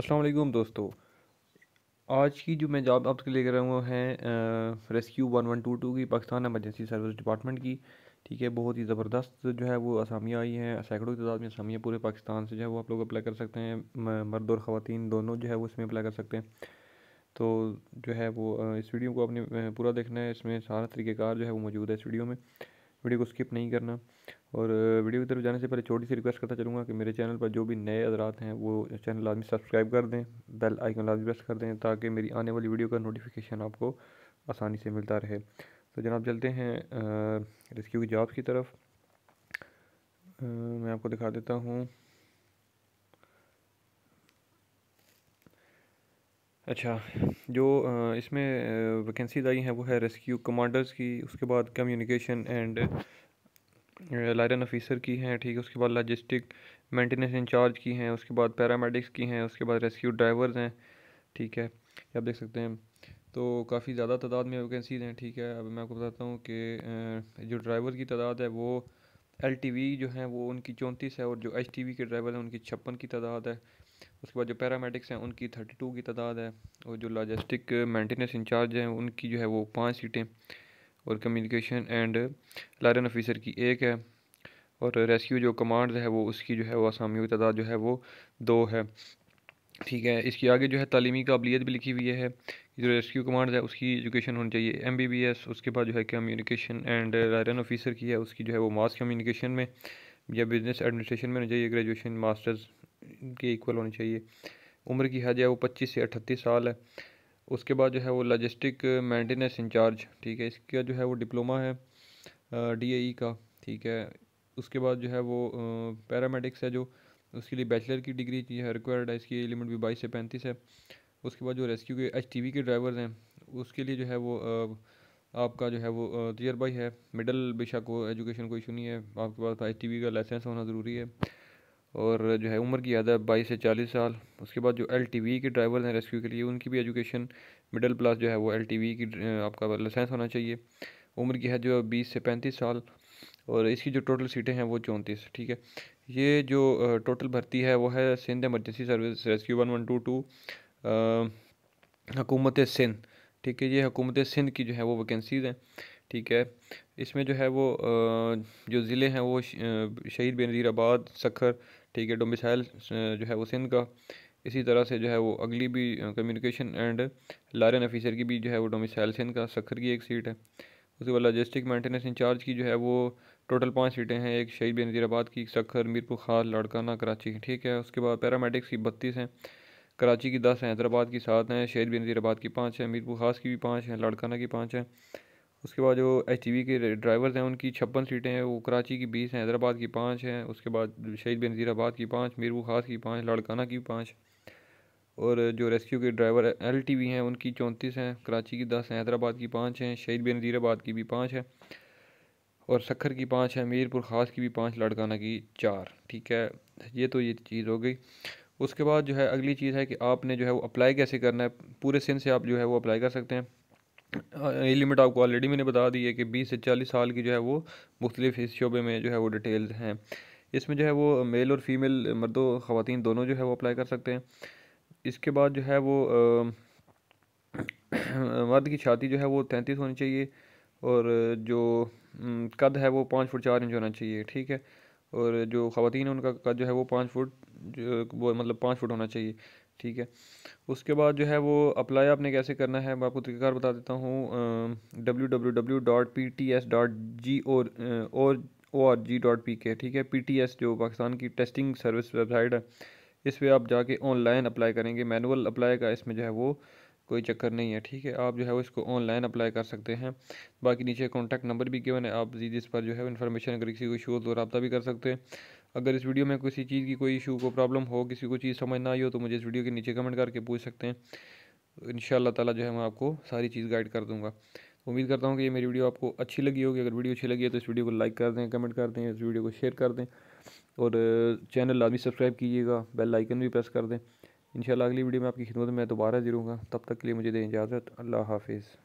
अस्सलाम वालेकुम दोस्तों आज की जो मैं जॉब आपके लिए कर रहा हूँ है rescue one one two two की पाकिस्तान एमरजेंसी सर्विस डिपार्टमेंट की ठीक है बहुत ही ज़बरदस्त जो है वो असामियाँ आई हैं सैकड़ों की तादाद में असामियाँ पूरे पाकिस्तान से जो है वो आप लोग अप्लाई कर सकते हैं मर्द और ख़वान दोनों जो है वो इसमें अप्लाई कर सकते हैं तो जो है वो इस वीडियो को आपने पूरा देखना है इसमें सारा तरीक़ेकार जो है वो मौजूद है इस वीडियो में वीडियो को स्किप नहीं करना और वीडियो की तरफ जाने से पहले छोटी सी रिक्वेस्ट करता चलूँगा कि मेरे चैनल पर जो भी नए अदरात हैं वो चैनल लाजमी सब्सक्राइब कर दें बेल आइकन लाजमी प्रेस कर दें ताकि मेरी आने वाली वीडियो का नोटिफिकेशन आपको आसानी से मिलता रहे तो जनाब चलते हैं रेस्क्यू की जॉब्स की तरफ मैं आपको दिखा देता हूँ अच्छा जो इसमें वैकेंसीज आई हैं वो है रेस्क्यू कमांडर्स की उसके बाद कम्युनिकेशन एंड लायरन ऑफिसर की हैं ठीक है उसके बाद लॉजिस्टिक मेंटेनेंस इंचार्ज की हैं उसके बाद पैरामेडिक्स की हैं उसके बाद रेस्क्यू ड्राइवर्स हैं ठीक है आप देख सकते हैं तो काफ़ी ज़्यादा तादाद में वैकेंसीज हैं ठीक है अब मैं आपको बताता हूँ कि जो ड्राइवर की तादाद है वो एल जो हैं वो उनकी चौंतीस है और जो एच के ड्राइवर हैं उनकी छप्पन की तादाद है उसके बाद जो पैरामेडिक्स हैं उनकी थर्टी टू की तादाद है और जो लॉजिस्टिक मेंटेनेंस इंचार्ज हैं उनकी जो है वो पाँच सीटें और कम्युनिकेशन एंड लारन ऑफिसर की एक है और रेस्क्यू जो कमांड है वो उसकी जो है वो आसामियों की तादाद जो है वो दो है ठीक है इसके आगे जो है तलीमी काबिलियत भी लिखी हुई है जो रेस्क्यू कमांड है उसकी एजुकेशन होनी चाहिए एम बी बी एस उसके बाद जो है कम्युनिकेशन एंड लारन ऑफिसर की है उसकी जो है वो मास कम्युनिकेशन में या बिज़नेस एडमिनिस्ट्रेशन में होनी चाहिए ग्रेजुएशन मास्टर्स के इक्वल होनी चाहिए उम्र की हज है वो पच्चीस से अठतीस साल है उसके बाद जो है वो लॉजिस्टिक मेंटेनेंस इंचार्ज ठीक है इसका जो है वो डिप्लोमा है डी ए e का ठीक है उसके बाद जो है वो पैरामेडिक्स है जो उसके लिए बैचलर की डिग्री है रिक्वायर्ड है इसकी लिमिट भी बाईस से पैंतीस है उसके बाद जो रेस्क्यू के एच के ड्राइवर्स हैं उसके लिए जो है वो आपका जो है वो तजर्बा ही है मिडल बेशक को एजुकेशन कोई इशू नहीं है आपके पास एच का लाइसेंस होना ज़रूरी है और जो है उम्र की ज़्यादा बाईस से चालीस साल उसके बाद जो एल टी वी के ड्राइवर हैं रेस्क्यू के लिए उनकी भी एजुकेशन मिडल क्लास जो है वो एल टी वी की आपका लाइसेंस होना चाहिए उम्र की है जो बीस से पैंतीस साल और इसकी जो टोटल सीटें हैं वो चौंतीस ठीक है ये जो टोटल भर्ती है वो है Sindh emergency service rescue one one two two हकूमत सिंध ठीक है ये हकूमत सिंध की जो है वो वैकेंसीज़ हैं ठीक है इसमें जो है वो जो ज़िले हैं वो शहीद बेनज़ीर आबाद सखर ठीक है डोमिसाइल जो है वो सिंध का इसी तरह से जो है वो अगली भी कम्युनिकेशन एंड लारन ऑफिसर की भी जो है वो डोमिसाइल सिंध का सखर की एक सीट है उसके बाद लॉजिस्टिक मेंटेनेंस इंचार्ज की जो है वो टोटल पाँच सीटें हैं एक शहीद नज़ीराबाद की सखर मीरपुर खास लाड़काना कराची की ठीक है उसके बाद पैरामेडिक्स की बत्तीस हैं कराची की दस हैं हैदराबाद की सात हैं शहीद नज़ीराबाद की पाँच हैं मीरपुर खास की भी पाँच हैं लाड़काना की पाँच हैं उसके बाद जो एच के ड्राइवर्स हैं उनकी छप्पन सीटें हैं वो कराची की बीस हैं हैदराबाद की पाँच हैं उसके बाद शहीद नज़ीराबाद की पाँच मीरबू खास की पाँच लाड़काना की पाँच और जो रेस्क्यू के ड्राइवर एल टी वी हैं उनकी चौंतीस हैं कराची की दस हैं हैदराबाद की पाँच हैं शहीद नज़ीराबाद की भी पाँच है और सखर की पाँच है मीरपुर ख़ास की भी पाँच लाड़काना की चार ठीक है ये तो ये चीज़ हो गई उसके बाद जो है अगली चीज़ है कि आपने जो है वो अप्लाई कैसे करना है पूरे सिंध से आप जो है वो अप्लाई कर सकते हैं ये लिमिट आपको ऑलरेडी मैंने बता दी है कि बीस से चालीस साल की जो है वो मुख्तलिफ इस शोबे में जो है वो डिटेल्स हैं इसमें जो है वो मेल और फीमेल मर्दों ख़वान दोनों जो है वो अप्लाई कर सकते हैं इसके बाद जो है वो मर्द की छाती जो है वो तैंतीस होनी चाहिए और जो कद है वो पाँच फुट चार इंच होना चाहिए ठीक है और जो ख़वान है उनका कद जो है वो पाँच फुट जो वो मतलब पाँच फुट होना चाहिए ठीक है उसके बाद जो है वो अप्लाई आपने कैसे करना है मैं आपको तरीक़ार बता देता हूँ W W W dot P T S dot G और O R G dot P K ठीक है पी टी एस जो पाकिस्तान की टेस्टिंग सर्विस वेबसाइट है इस पर आप जाके ऑनलाइन अप्लाई करेंगे मैनुअल अप्लाई का इसमें जो है वो कोई चक्कर नहीं है ठीक है आप जो है इसको ऑनलाइन अप्लाई कर सकते हैं बाकी नीचे कॉन्टैक्ट नंबर भी गिवन है आप जी जिस पर जो है इन्फॉर्मेशन अगर किसी को शो तो रबा भी कर सकते हैं अगर इस वीडियो में किसी चीज़ की कोई इशू को प्रॉब्लम हो किसी को चीज़ समझ ना आई हो तो मुझे इस वीडियो के नीचे कमेंट करके पूछ सकते हैं इन ताला जो है मैं आपको सारी चीज़ गाइड कर दूँगा तो उम्मीद करता हूँ कि ये मेरी वीडियो आपको अच्छी लगी होगी अगर वीडियो अच्छी लगी है तो इस वीडियो को लाइक कर दें कमेंट कर दें इस वीडियो को शेयर कर दें और चैनल लाजमी सब्सक्राइब कीजिएगा बेल आइकन भी प्रेस कर दें इंशाल्लाह अगली वीडियो में आपकी खिदमत में दोबारा जीरूँगा तब तक के लिए मुझे दें इजाज़त अल्लाह हाफिज़